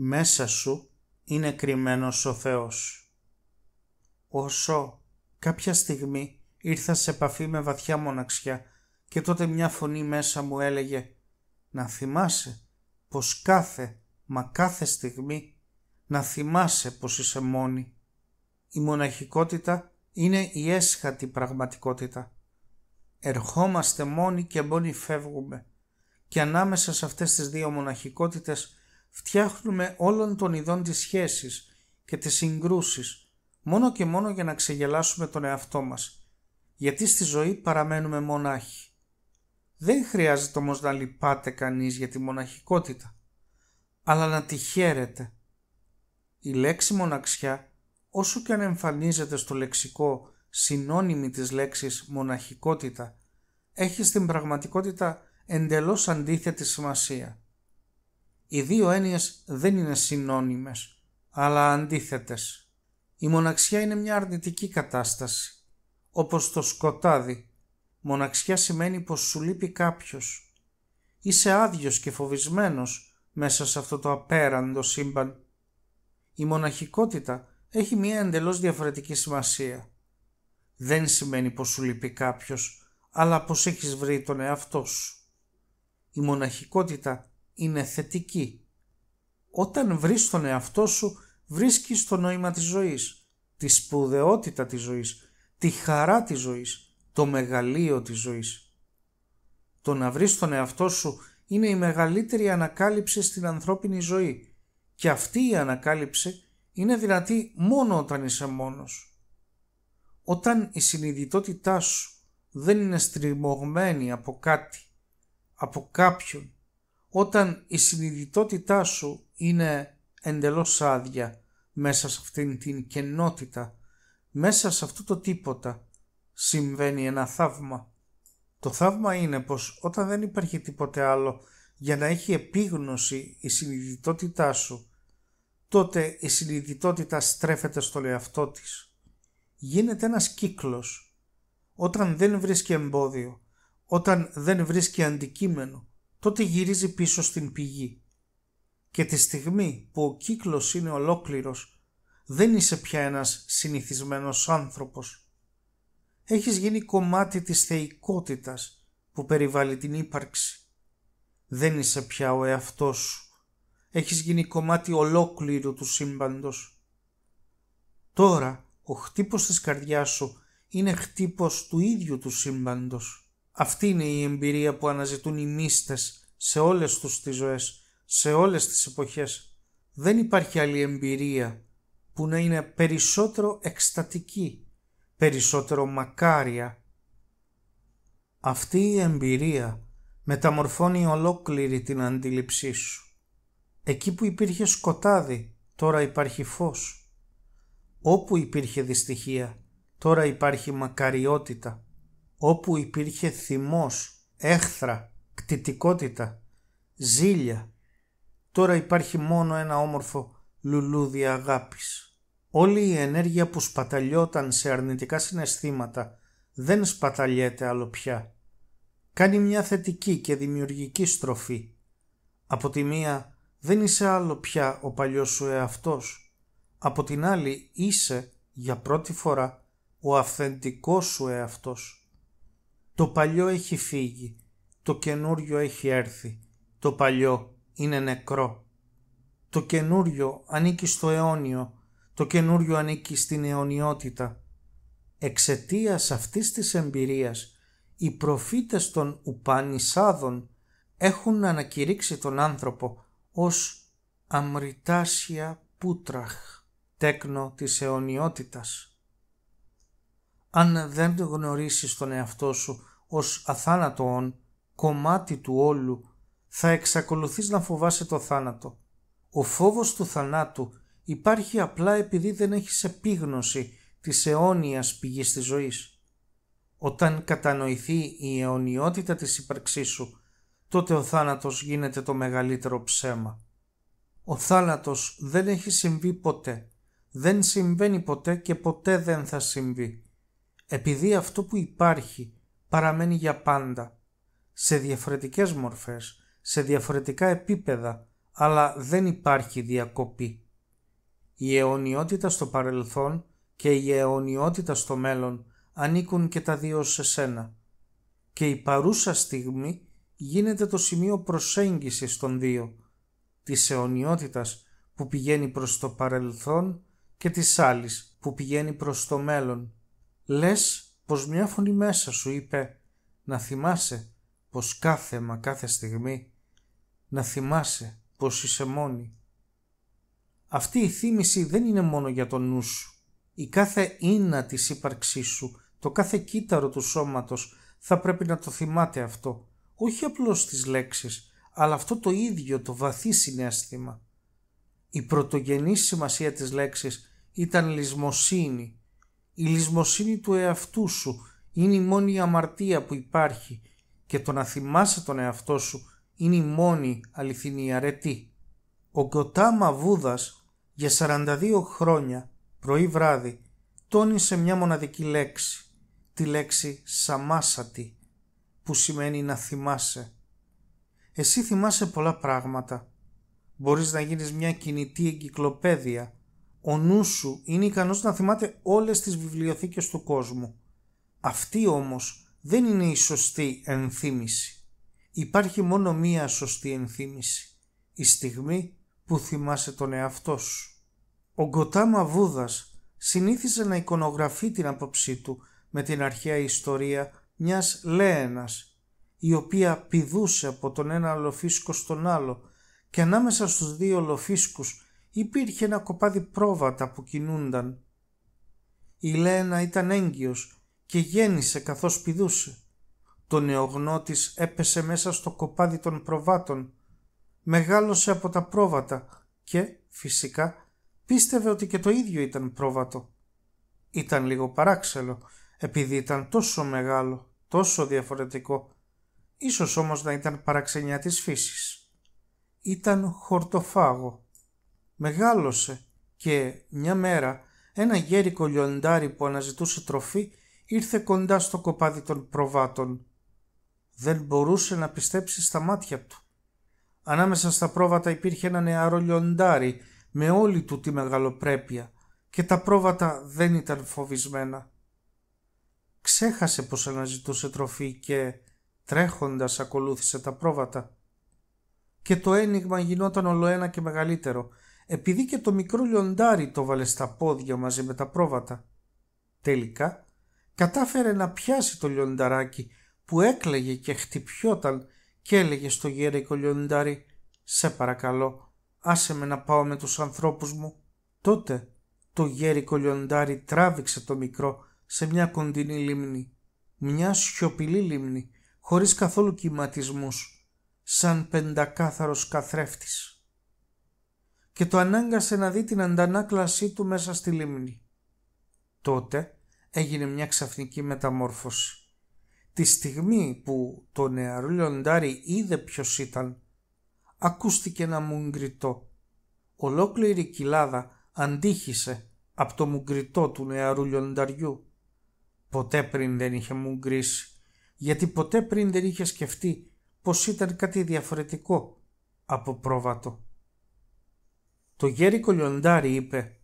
μέσα σου είναι κρυμμένος ο Θεός. Όσο κάποια στιγμή ήρθα σε επαφή με βαθιά μοναξιά και τότε μια φωνή μέσα μου έλεγε «Να θυμάσαι πως κάθε, μα κάθε στιγμή, να θυμάσαι πως είσαι μόνη». Η μοναχικότητα είναι η έσχατη πραγματικότητα. Ερχόμαστε μόνοι και μόνοι φεύγουμε και ανάμεσα σε αυτές τις δύο μοναχικότητες φτιάχνουμε όλων των ειδών τις σχέσεις και τις συγκρούσεις, μόνο και μόνο για να ξεγελάσουμε τον εαυτό μας, γιατί στη ζωή παραμένουμε μονάχοι. Δεν χρειάζεται όμως να λυπάται κανείς για τη μοναχικότητα, αλλά να τη χαίρεται. Η λέξη μοναξιά, όσο και αν εμφανίζεται στο λεξικό συνώνυμη της λέξης μοναχικότητα, έχει στην πραγματικότητα εντελώς αντίθετη σημασία. Οι δύο έννοιες δεν είναι συνώνυμες, αλλά αντίθετες. Η μοναξιά είναι μια αρνητική κατάσταση, όπως το σκοτάδι. Μοναξιά σημαίνει πως σου λείπει κάποιος. Είσαι άδειος και φοβισμένος μέσα σε αυτό το απέραντο σύμπαν. Η μοναχικότητα έχει μια εντελώς διαφορετική σημασία. Δεν σημαίνει πως σου λείπει κάποιος, αλλά πως έχεις βρει τον εαυτό σου. Η μοναχικότητα είναι θετική. Όταν βρεις τον εαυτό σου, βρίσκεις το νόημα της ζωής, τη σπουδαιότητα της ζωής, τη χαρά της ζωής, το μεγαλείο της ζωής. Το να βρεις τον εαυτό σου είναι η μεγαλύτερη ανακάλυψη στην ανθρώπινη ζωή και αυτή η ανακάλυψη είναι δυνατή μόνο όταν είσαι μόνος. Όταν η συνειδητότητά σου δεν είναι στριμωγμένη από κάτι, από κάποιον, όταν η συνειδητότητά σου είναι εντελώς άδεια μέσα σε αυτήν την κενότητα, μέσα σε αυτό το τίποτα, συμβαίνει ένα θαύμα. Το θαύμα είναι πως όταν δεν υπάρχει τίποτε άλλο για να έχει επίγνωση η συνειδητότητά σου, τότε η συνειδητότητα στρέφεται στο εαυτό της. Γίνεται ένας κύκλος. Όταν δεν βρίσκει εμπόδιο, όταν δεν βρίσκει αντικείμενο, τότε γυρίζει πίσω στην πηγή. Και τη στιγμή που ο κύκλος είναι ολόκληρος, δεν είσαι πια ένας συνηθισμένος άνθρωπος. Έχεις γίνει κομμάτι της θεϊκότητας που περιβάλλει την ύπαρξη. Δεν είσαι πια ο εαυτός σου. Έχεις γίνει κομμάτι ολόκληρου του σύμπαντος. Τώρα ο χτύπος της καρδιάς σου είναι χτύπος του ίδιου του σύμπαντος. Αυτή είναι η εμπειρία που αναζητούν οι μίστες σε όλες τους τις ζωές, σε όλες τις εποχές. Δεν υπάρχει άλλη εμπειρία που να είναι περισσότερο εκστατική, περισσότερο μακάρια. Αυτή η εμπειρία μεταμορφώνει ολόκληρη την αντίληψή σου. Εκεί που υπήρχε σκοτάδι, τώρα υπάρχει φως. Όπου υπήρχε δυστυχία, τώρα υπάρχει μακαριότητα όπου υπήρχε θυμός, έχθρα, κτητικότητα, ζήλια. Τώρα υπάρχει μόνο ένα όμορφο λουλούδι αγάπης. Όλη η ενέργεια που σπαταλιόταν σε αρνητικά συναισθήματα δεν σπαταλιέται άλλο πια. Κάνει μια θετική και δημιουργική στροφή. Από τη μία δεν είσαι άλλο πια ο παλιός σου εαυτός. Από την άλλη είσαι για πρώτη φορά ο αυθεντικός σου εαυτός. Το παλιό έχει φύγει, το καινούριο έχει έρθει, το παλιό είναι νεκρό. Το καινούριο ανήκει στο αιώνιο, το καινούριο ανήκει στην αιωνιότητα. Εξαιτίας αυτής της εμπειρίας, οι προφήτες των Ουπανισάδων έχουν ανακηρύξει τον άνθρωπο ως αμριτάσια πούτραχ, τέκνο της αιωνιότητας. Αν δεν γνωρίσεις τον εαυτό σου ως αθάνατον κομμάτι του όλου, θα εξακολουθείς να φοβάσαι το θάνατο. Ο φόβος του θανάτου υπάρχει απλά επειδή δεν έχεις επίγνωση της αιώνιας πηγής της ζωής. Όταν κατανοηθεί η αιωνιότητα της ύπαρξής σου, τότε ο θάνατος γίνεται το μεγαλύτερο ψέμα. Ο θάνατος δεν έχει συμβεί ποτέ, δεν συμβαίνει ποτέ και ποτέ δεν θα συμβεί. Επειδή αυτό που υπάρχει παραμένει για πάντα. Σε διαφορετικές μορφές, σε διαφορετικά επίπεδα, αλλά δεν υπάρχει διακοπή. Η αιωνιότητα στο παρελθόν και η αιωνιότητα στο μέλλον ανήκουν και τα δύο σε σένα. Και η παρούσα στιγμή γίνεται το σημείο προσέγγισης των δύο, της αιωνιότητας που πηγαίνει προς το παρελθόν και της άλλης που πηγαίνει προς το μέλλον. Λες πως μια φωνή μέσα σου είπε να θυμάσαι πως κάθε μα κάθε στιγμή να θυμάσαι πως είσαι μόνη. Αυτή η θύμηση δεν είναι μόνο για τον νου σου. Η κάθε ίνα της ύπαρξής σου, το κάθε κύτταρο του σώματος θα πρέπει να το θυμάται αυτό. Όχι απλώς τις λέξεις, αλλά αυτό το ίδιο το βαθύ συνέστημα. Η πρωτογενή σημασία της λέξης ήταν λησμοσύνη η λησμοσύνη του εαυτού σου είναι η μόνη αμαρτία που υπάρχει και το να θυμάσαι τον εαυτό σου είναι η μόνη αληθινή αρετή. Ο Γκοτάμα Βούδας για 42 χρόνια πρωί βράδυ τόνισε μια μοναδική λέξη, τη λέξη «σαμάσατη» που σημαίνει να θυμάσαι. Εσύ θυμάσαι πολλά πράγματα. Μπορείς να γίνεις μια κινητή εγκυκλοπαίδεια ο νους σου είναι ικανός να θυμάται όλες τις βιβλιοθήκες του κόσμου. Αυτή όμως δεν είναι η σωστή ενθύμηση. Υπάρχει μόνο μία σωστή ενθύμηση. Η στιγμή που θυμάσαι τον εαυτό σου. Ο Γκοτάμα Βούδας συνήθιζε να εικονογραφεί την άποψή του με την αρχαία ιστορία μιας Λέενας, η οποία πηδούσε από τον ένα λοφίσκο στον άλλο και ανάμεσα στους δύο λοφίσκους υπήρχε ένα κοπάδι πρόβατα που κινούνταν. Η Λένα ήταν έγκυος και γέννησε καθώς πηδούσε. Το νεογνώτης έπεσε μέσα στο κοπάδι των προβάτων, μεγάλωσε από τα πρόβατα και, φυσικά, πίστευε ότι και το ίδιο ήταν πρόβατο. Ήταν λίγο παράξελο, επειδή ήταν τόσο μεγάλο, τόσο διαφορετικό, ίσως όμως να ήταν παραξενιά της φύσης. Ήταν χορτοφάγο Μεγάλωσε και μια μέρα ένα γέρικο λιοντάρι που αναζητούσε τροφή ήρθε κοντά στο κοπάδι των προβάτων. Δεν μπορούσε να πιστέψει στα μάτια του. Ανάμεσα στα πρόβατα υπήρχε ένα νεαρό λιοντάρι με όλη του τη μεγαλοπρέπεια και τα πρόβατα δεν ήταν φοβισμένα. Ξέχασε πως αναζητούσε τροφή και τρέχοντας ακολούθησε τα πρόβατα. Και το ένιγμα γινόταν ολοένα και μεγαλύτερο επειδή και το μικρό λιοντάρι το βάλε στα πόδια μαζί με τα πρόβατα. Τελικά κατάφερε να πιάσει το λιονταράκι που έκλαιγε και χτυπιόταν και έλεγε στο γέρικο λιοντάρι «Σε παρακαλώ, άσε με να πάω με τους ανθρώπους μου». Τότε το γέρικο λιοντάρι τράβηξε το μικρό σε μια κοντινή λίμνη, μια σιωπηλή λίμνη, χωρίς καθόλου κυματισμούς, σαν πεντακάθαρος καθρέφτης και το ανάγκασε να δει την αντανάκλασή του μέσα στη λίμνη. Τότε έγινε μια ξαφνική μεταμόρφωση. Τη στιγμή που το νεαρό λιοντάρι είδε ποιος ήταν, ακούστηκε ένα μουγκριτό. Ολόκληρη κοιλάδα αντίχησε από το μουγκριτό του νεαρού λιονταριού. Ποτέ πριν δεν είχε μουγκρίσει, γιατί ποτέ πριν δεν είχε σκεφτεί πως ήταν κάτι διαφορετικό από πρόβατο. Το γέρικο λιοντάρι είπε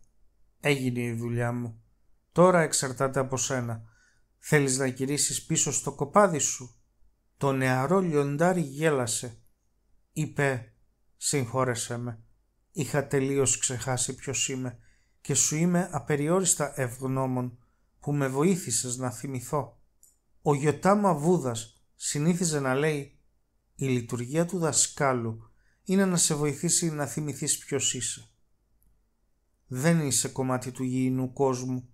«Έγινε η δουλειά μου. Τώρα εξαρτάται από σένα. Θέλεις να γυρίσεις πίσω στο κοπάδι σου» Το νεαρό λιοντάρι γέλασε. Είπε «Συγχώρεσέ με. Είχα τελείως ξεχάσει ποιος είμαι και σου είμαι απεριόριστα ευγνώμων που με βοήθησες να θυμηθώ». Ο Γιωτάμα Βούδας συνήθιζε να λέει «Η λειτουργία του δασκάλου είναι να σε βοηθήσει να θυμηθείς ποιος είσαι. Δεν είσαι κομμάτι του γηινού κόσμου.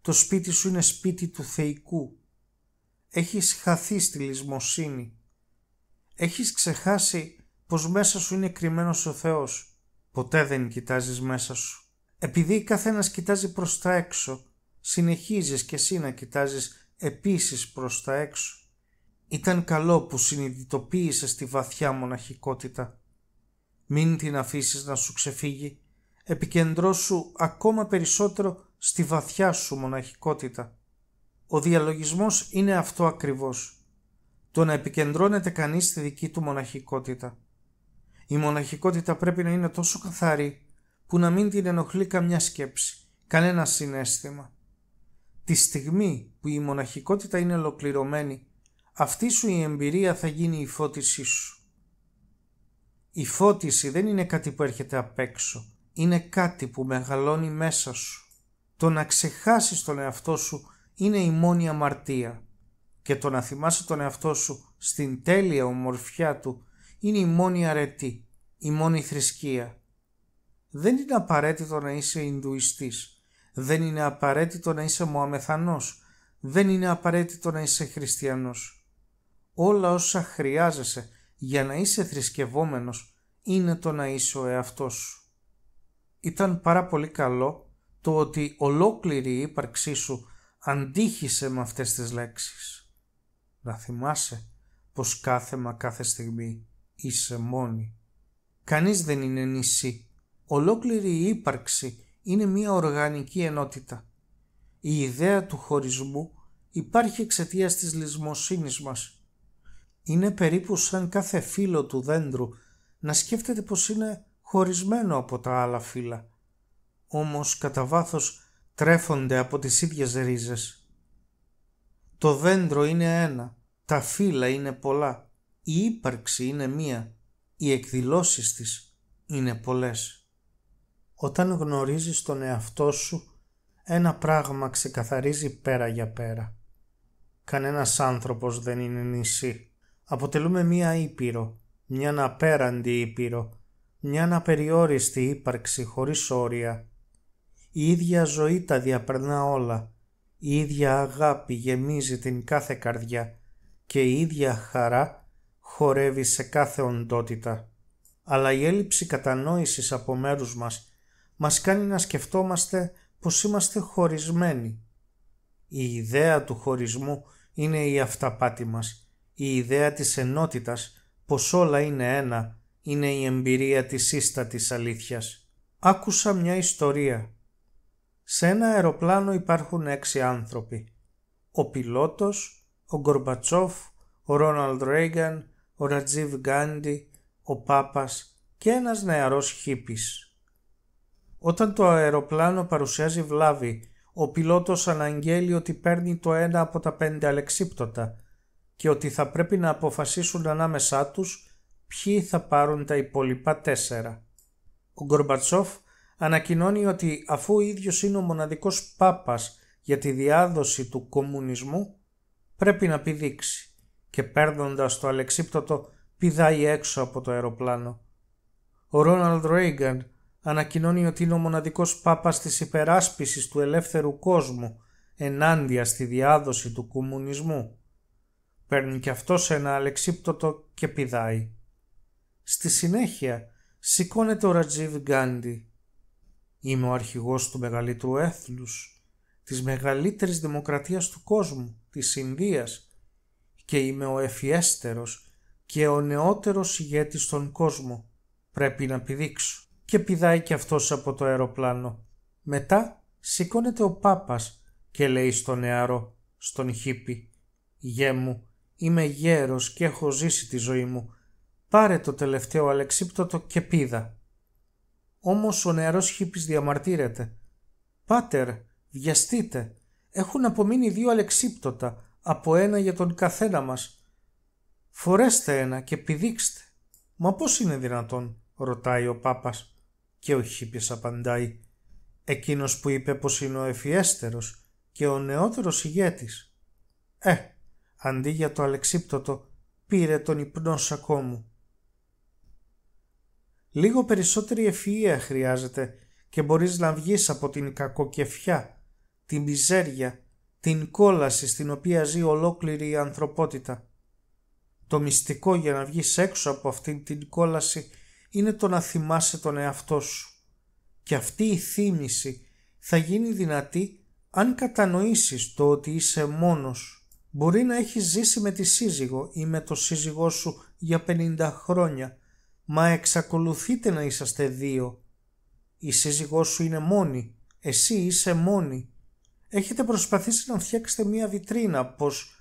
Το σπίτι σου είναι σπίτι του θεϊκού. Έχεις χαθεί στη λησμοσύνη. Έχεις ξεχάσει πως μέσα σου είναι κρυμμένος ο Θεός. Ποτέ δεν κοιτάζεις μέσα σου. Επειδή καθένας κοιτάζει προς τα έξω, συνεχίζεις και εσύ να κοιτάζεις επίσης προς τα έξω. Ήταν καλό που συνειδητοποιήσε τη βαθιά μοναχικότητα. Μην την αφήσεις να σου ξεφύγει. Επικεντρώσου ακόμα περισσότερο στη βαθιά σου μοναχικότητα. Ο διαλογισμός είναι αυτό ακριβώς. Το να επικεντρώνεται κανείς στη δική του μοναχικότητα. Η μοναχικότητα πρέπει να είναι τόσο καθαρή που να μην την ενοχλεί καμιά σκέψη, κανένα συνέστημα. Τη στιγμή που η μοναχικότητα είναι ολοκληρωμένη αυτή σου η εμπειρία θα γίνει η φώτισή σου. Η φώτιση δεν είναι κάτι που έρχεται απ' έξω, είναι κάτι που μεγαλώνει μέσα σου. Το να ξεχάσεις τον εαυτό σου είναι η μόνη αμαρτία και το να θυμάσαι τον εαυτό σου στην τέλεια ομορφιά του είναι η μόνη αρετή, η μόνη θρησκεία. Δεν είναι απαραίτητο να είσαι Ινδουιστής, δεν είναι απαραίτητο να είσαι Μωαμεθανός, δεν είναι απαραίτητο να είσαι Χριστιανός όλα όσα χρειάζεσαι για να είσαι θρησκευόμενος είναι το να είσαι ο εαυτός σου. Ήταν πάρα πολύ καλό το ότι ολόκληρη η ύπαρξή σου αντίχησε με αυτές τις λέξεις. Να θυμάσαι πως κάθε μα κάθε στιγμή είσαι μόνη. Κανείς δεν είναι νησί. Ολόκληρη η ύπαρξη είναι μια οργανική ενότητα. Η ιδέα του χωρισμού υπάρχει εξαιτίας της λησμοσύνης μας είναι περίπου σαν κάθε φύλλο του δέντρου να σκέφτεται πως είναι χωρισμένο από τα άλλα φύλλα. Όμως κατά βάθος τρέφονται από τις ίδιες ρίζες. Το δέντρο είναι ένα, τα φύλλα είναι πολλά, η ύπαρξη είναι μία, οι εκδηλώσεις της είναι πολλές. Όταν γνωρίζεις τον εαυτό σου, ένα πράγμα ξεκαθαρίζει πέρα για πέρα. Κανένας άνθρωπος δεν είναι νησί. Αποτελούμε μία ήπειρο, μια αναπέραντη ήπειρο, μια απέραντη ηπειρο μια απεριόριστη χωρίς όρια. Η ίδια ζωή τα διαπερνά όλα, η ίδια αγάπη γεμίζει την κάθε καρδιά και η ίδια χαρά χορεύει σε κάθε οντότητα. Αλλά η έλλειψη κατανόησης από μέρους μας μας κάνει να σκεφτόμαστε πως είμαστε χωρισμένοι. Η ιδέα του χωρισμού είναι η αυταπάτη μας η ιδέα της ενότητας, πως όλα είναι ένα, είναι η εμπειρία της σύστατης αλήθειας. Άκουσα μια ιστορία. Σε ένα αεροπλάνο υπάρχουν έξι άνθρωποι. Ο πιλότος, ο Γκορμπατσόφ, ο Ρόναλντ Ρέιγκαν, ο Ρατζίβ Γκάντι, ο Πάπας και ένας νεαρός χίπης. Όταν το αεροπλάνο παρουσιάζει βλάβη, ο πιλότος αναγγέλει ότι παίρνει το ένα από τα πέντε αλεξίπτωτα και ότι θα πρέπει να αποφασίσουν ανάμεσά τους ποιοι θα πάρουν τα υπόλοιπα τέσσερα. Ο Γκορμπατσόφ ανακοινώνει ότι αφού ο ίδιος είναι ο μοναδικός πάπας για τη διάδοση του κομμουνισμού πρέπει να πηδήξει και παίρνοντας το αλεξίπτωτο πηδάει έξω από το αεροπλάνο. Ο Ρόναλντ Ρέιγκαν ανακοινώνει ότι είναι ο μοναδικός πάπας της υπεράσπισης του ελεύθερου κόσμου ενάντια στη διάδοση του κομμουνισμού. Παίρνει κι αυτός ένα αλεξίπτωτο και πηδάει. Στη συνέχεια σηκώνεται ο Ρατζίβ Γκάντι. Είμαι ο αρχηγός του μεγαλύτερου έθνους, της μεγαλύτερης δημοκρατίας του κόσμου, της Ινδίας και είμαι ο εφιέστερος και ο νεότερος ηγέτης στον κόσμο. Πρέπει να πηδήξω. Και πηδάει κι αυτός από το αεροπλάνο. Μετά σηκώνεται ο Πάπας και λέει στον νεαρό, στον χίπη. «Γε μου, Είμαι γέρος και έχω ζήσει τη ζωή μου. Πάρε το τελευταίο αλεξίπτωτο και πίδα. Όμως ο νεαρός χίπης διαμαρτύρεται. «Πάτερ, βιαστείτε. Έχουν απομείνει δύο αλεξίπτωτα, από ένα για τον καθένα μας. Φορέστε ένα και πηδήξτε. «Μα πώς είναι δυνατόν» ρωτάει ο Πάπας και ο Χίπης απαντάει «Εκείνος που είπε πως είναι ο εφιέστερος και ο νεότερος ηγέτης». «Ε, Αντί για το αλεξίπτωτο, πήρε τον υπνό σακό μου. Λίγο περισσότερη ευφυΐα χρειάζεται και μπορείς να βγεις από την κακοκεφιά, την μιζέρια, την κόλαση στην οποία ζει ολόκληρη η ανθρωπότητα. Το μυστικό για να βγεις έξω από αυτήν την κόλαση είναι το να θυμάσαι τον εαυτό σου. Και αυτή η θύμηση θα γίνει δυνατή αν κατανοήσεις το ότι είσαι μόνος Μπορεί να έχει ζήσει με τη σύζυγο ή με το σύζυγό σου για 50 χρόνια, μα εξακολουθείτε να είσαστε δύο. Η σύζυγός σου είναι μόνη, εσύ είσαι μόνη. Έχετε προσπαθήσει να φτιάξετε μία βιτρίνα πως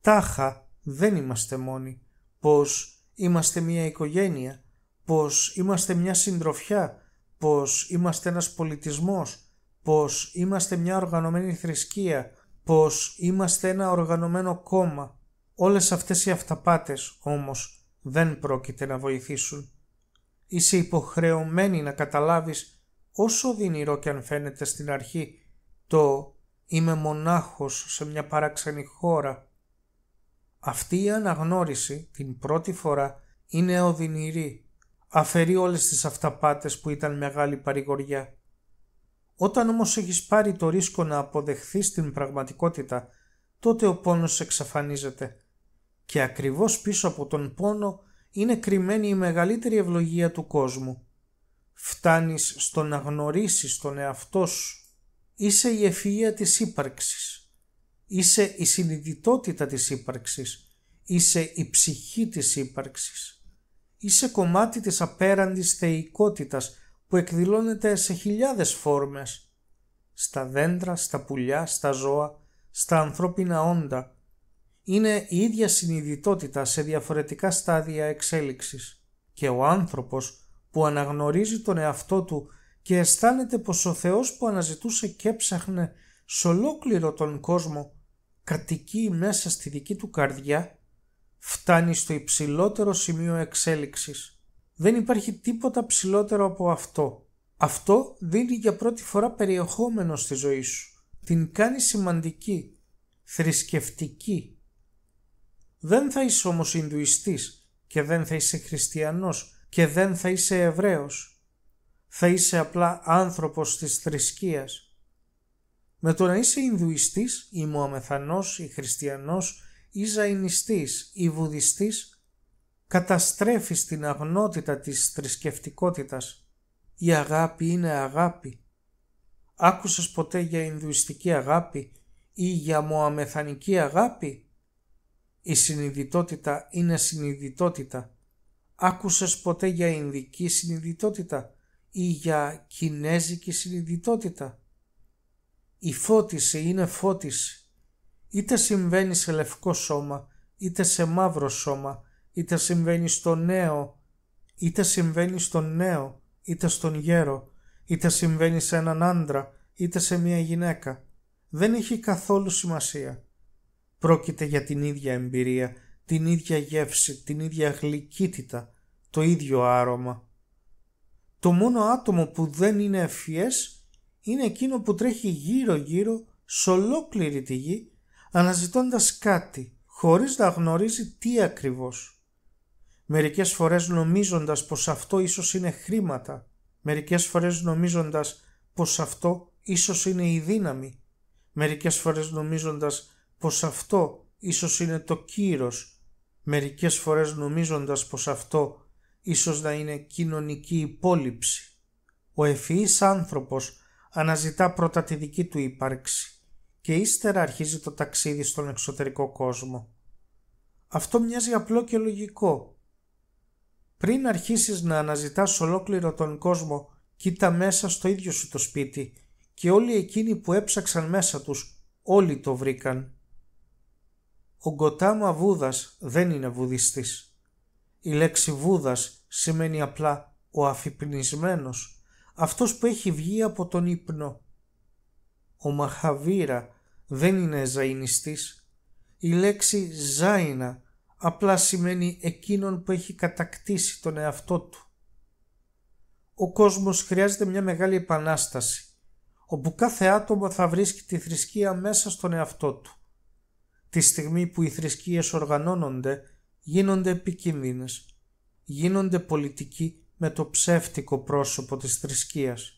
τάχα δεν είμαστε μόνοι, πως είμαστε μία οικογένεια, πως είμαστε μια συντροφιά, πως είμαστε ένας πολιτισμός, πως είμαστε μια οργανωμένη θρησκεία, πως είμαστε ένα οργανωμένο κόμμα. Όλες αυτές οι αυταπάτες όμως δεν πρόκειται να βοηθήσουν. Είσαι υποχρεωμένη να καταλάβεις όσο δυνηρό και αν φαίνεται στην αρχή το «είμαι μονάχος σε μια παράξενη χώρα». Αυτή η αναγνώριση την πρώτη φορά είναι οδυνηρή. Αφαιρεί όλες τις αυταπάτες που ήταν μεγάλη παρηγοριά. Όταν όμως έχεις πάρει το ρίσκο να αποδεχθείς την πραγματικότητα, τότε ο πόνος εξαφανίζεται. Και ακριβώς πίσω από τον πόνο είναι κρυμμένη η μεγαλύτερη ευλογία του κόσμου. Φτάνεις στο να γνωρίσεις τον εαυτό σου. Είσαι η ευφυΐα της ύπαρξης. Είσαι η συνειδητότητα της ύπαρξης. Είσαι η ψυχή της ύπαρξης. Είσαι κομμάτι της απέραντης θεϊκότητας που εκδηλώνεται σε χιλιάδες φόρμες, στα δέντρα, στα πουλιά, στα ζώα, στα ανθρώπινα όντα. Είναι η ίδια συνειδητότητα σε διαφορετικά στάδια εξέλιξης και ο άνθρωπος που αναγνωρίζει τον εαυτό του και αισθάνεται πως ο Θεός που αναζητούσε και ψάχνε σ' ολόκληρο τον κόσμο κατοικεί μέσα στη δική του καρδιά, φτάνει στο υψηλότερο σημείο εξέλιξης δεν υπάρχει τίποτα ψηλότερο από αυτό. Αυτό δίνει για πρώτη φορά περιεχόμενο στη ζωή σου. Την κάνει σημαντική, θρησκευτική. Δεν θα είσαι όμως Ινδουιστής και δεν θα είσαι Χριστιανός και δεν θα είσαι Εβραίος. Θα είσαι απλά άνθρωπος της θρησκείας. Με το να είσαι Ινδουιστής ή Μωαμεθανός ή Χριστιανός ή Ζαϊνιστής ή Βουδιστής καταστρέφει την αγνότητα της θρησκευτικότητας. Η αγάπη είναι αγάπη. Άκουσες ποτέ για Ινδουιστική αγάπη ή για Μωαμεθανική αγάπη. Η συνειδητότητα είναι συνειδητότητα. Άκουσες ποτέ για Ινδική συνειδητότητα ή για Κινέζικη συνειδητότητα. Η φώτιση είναι φώτιση. Είτε συμβαίνει σε λευκό σώμα, είτε σε μαύρο σώμα, είτε συμβαίνει στο νέο, είτε συμβαίνει στον νέο, είτε στον γέρο, είτε συμβαίνει σε έναν άντρα, είτε σε μια γυναίκα. Δεν έχει καθόλου σημασία. Πρόκειται για την ίδια εμπειρία, την ίδια γεύση, την ίδια γλυκύτητα, το ίδιο άρωμα. Το μόνο άτομο που δεν είναι ευφυές είναι εκείνο που τρέχει γύρω-γύρω σε ολόκληρη τη γη αναζητώντας κάτι χωρίς να γνωρίζει τι ακριβώς μερικές φορές νομίζοντας πως αυτό ίσως είναι χρήματα, μερικές φορές νομίζοντας πως αυτό ίσως είναι η δύναμη, μερικές φορές νομίζοντας πως αυτό ίσως είναι το κύρος, μερικές φορές νομίζοντας πως αυτό ίσως να είναι κοινωνική υπόλοιψη. Ο ευφυής άνθρωπος αναζητά πρώτα τη δική του ύπαρξη και ύστερα αρχίζει το ταξίδι στον εξωτερικό κόσμο. Αυτό μοιάζει απλό και λογικό, πριν αρχίσεις να αναζητάς ολόκληρο τον κόσμο, κοίτα μέσα στο ίδιο σου το σπίτι και όλοι εκείνοι που έψαξαν μέσα τους, όλοι το βρήκαν. Ο Γκοτάμα Βούδας δεν είναι βουδιστής. Η λέξη Βούδας σημαίνει απλά ο αφυπνισμένος, αυτός που έχει βγει από τον ύπνο. Ο Μαχαβίρα δεν είναι ζαϊνιστής. Η λέξη ζάινα απλά σημαίνει εκείνον που έχει κατακτήσει τον εαυτό του. Ο κόσμος χρειάζεται μια μεγάλη επανάσταση, όπου κάθε άτομο θα βρίσκει τη θρησκεία μέσα στον εαυτό του. Τη στιγμή που οι θρησκείες οργανώνονται, γίνονται επικίνδυνες, γίνονται πολιτικοί με το ψεύτικο πρόσωπο της θρησκείας.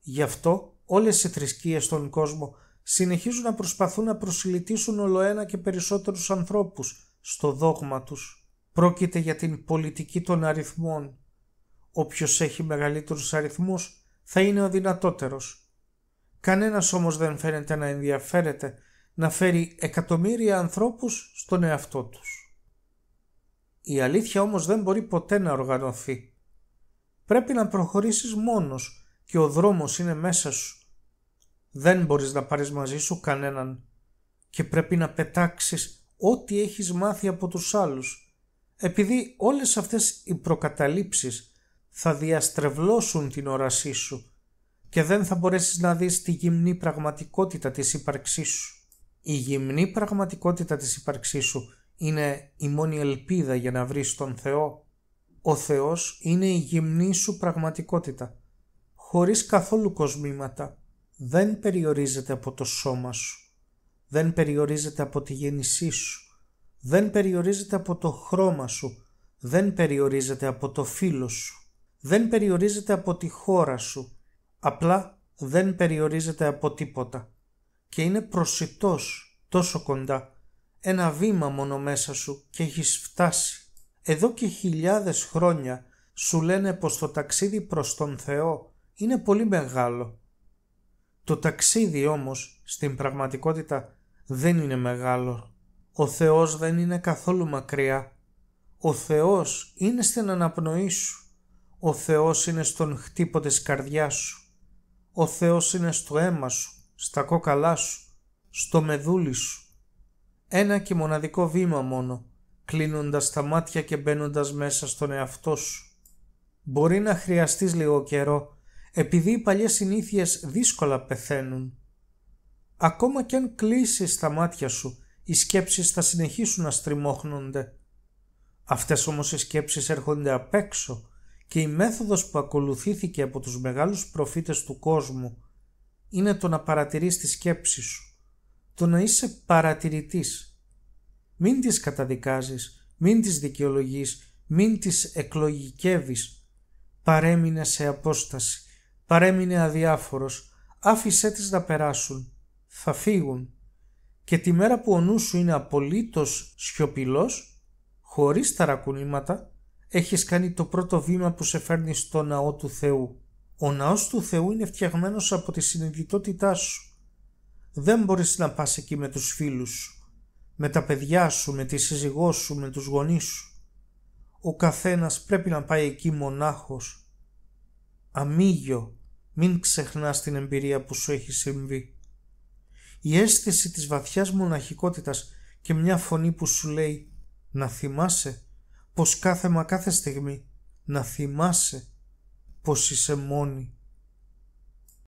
Γι' αυτό όλες οι θρησκείες στον κόσμο συνεχίζουν να προσπαθούν να προσιλητήσουν ολοένα και περισσότερους ανθρώπους στο δόγμα τους. Πρόκειται για την πολιτική των αριθμών. Όποιος έχει μεγαλύτερους αριθμούς θα είναι ο δυνατότερος. Κανένας όμως δεν φαίνεται να ενδιαφέρεται να φέρει εκατομμύρια ανθρώπους στον εαυτό τους. Η αλήθεια όμως δεν μπορεί ποτέ να οργανωθεί. Πρέπει να προχωρήσεις μόνος και ο δρόμος είναι μέσα σου. Δεν μπορείς να πάρεις μαζί σου κανέναν και πρέπει να πετάξεις ό,τι έχεις μάθει από τους άλλους, επειδή όλες αυτές οι προκαταλήψεις θα διαστρεβλώσουν την όρασή σου και δεν θα μπορέσεις να δεις τη γυμνή πραγματικότητα της ύπαρξής σου. Η γυμνή πραγματικότητα της ύπαρξής σου είναι η μόνη ελπίδα για να βρεις τον Θεό. Ο Θεός είναι η γυμνή σου πραγματικότητα, χωρίς καθόλου κοσμήματα. Δεν περιορίζεται από το σώμα σου δεν περιορίζεται από τη γέννησή σου, δεν περιορίζεται από το χρώμα σου, δεν περιορίζεται από το φίλο σου, δεν περιορίζεται από τη χώρα σου, απλά δεν περιορίζεται από τίποτα και είναι προσιτός τόσο κοντά, ένα βήμα μόνο μέσα σου και έχεις φτάσει. Εδώ και χιλιάδες χρόνια σου λένε πως το ταξίδι προς τον Θεό είναι πολύ μεγάλο. Το ταξίδι όμως στην πραγματικότητα δεν είναι μεγάλο. Ο Θεός δεν είναι καθόλου μακριά. Ο Θεός είναι στην αναπνοή σου. Ο Θεός είναι στον χτύπο της καρδιάς σου. Ο Θεός είναι στο αίμα σου, στα κόκαλά σου, στο μεδούλι σου. Ένα και μοναδικό βήμα μόνο, κλείνοντας τα μάτια και μπαίνοντας μέσα στον εαυτό σου. Μπορεί να χρειαστείς λίγο καιρό, επειδή οι παλιές συνήθειες δύσκολα πεθαίνουν Ακόμα κι αν κλείσεις τα μάτια σου, οι σκέψεις θα συνεχίσουν να στριμώχνονται. Αυτές όμως οι σκέψεις έρχονται απ' έξω και η μέθοδος που ακολουθήθηκε από τους μεγάλους προφήτες του κόσμου είναι το να παρατηρείς τη σκέψη σου, το να είσαι παρατηρητής. Μην τις καταδικάζεις, μην τις δικαιολογείς, μην τις εκλογικεύεις. Παρέμεινε σε απόσταση, παρέμεινε αδιάφορος, άφησέ τις να περάσουν θα φύγουν και τη μέρα που ο νους σου είναι απολύτως σιωπηλός, χωρίς ταρακουνήματα, έχεις κάνει το πρώτο βήμα που σε φέρνει στο ναό του Θεού. Ο ναός του Θεού είναι φτιαγμένος από τη συνειδητότητά σου. Δεν μπορείς να πας εκεί με τους φίλους σου, με τα παιδιά σου, με τη σύζυγό σου, με τους γονείς σου. Ο καθένας πρέπει να πάει εκεί μονάχος. Αμίγιο, μην ξεχνάς την εμπειρία που σου έχει συμβεί η αίσθηση της βαθιάς μοναχικότητας και μια φωνή που σου λέει «Να θυμάσαι πως κάθε μα κάθε στιγμή να θυμάσαι πως είσαι μόνη».